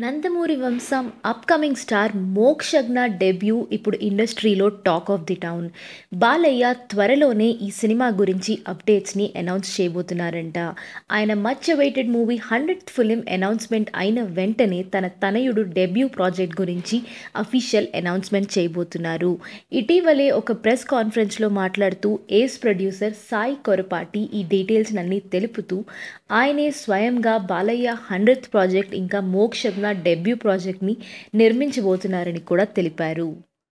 నందమూరి వంశం upcoming star Mokshagna debut ఇప్పుడు ఇండస్ట్రీలో talk of the town Balayya త్వరలోనే ఈ సినిమా గురించి అప్డేట్స్ని అనౌన్స్ చేయబోతున్నారంట ఆయన much awaited movie hundred film announcement అయిన వెంటనే తన తనయుడు డెబ్యూ ప్రాజెక్ట్ గురించి అఫీషియల్ అనౌన్స్మెంట్ చేయబోతున్నారు ఇటీవలే ఒక ప్రెస్ కాన్ఫరెన్స్లో మాట్లాడుతూ ఏస్ ప్రొడ్యూసర్ సాయి కొరపాటి ఈ డీటెయిల్స్ అన్నీ తెలుపుతూ ఆయనే స్వయంగా బాలయ్య హండ్రెడ్ ప్రాజెక్ట్ ఇంకా మోక్ష సినిమా డెబ్యూ ప్రాజెక్ట్ని నిర్మించబోతున్నారని కూడా తెలిపారు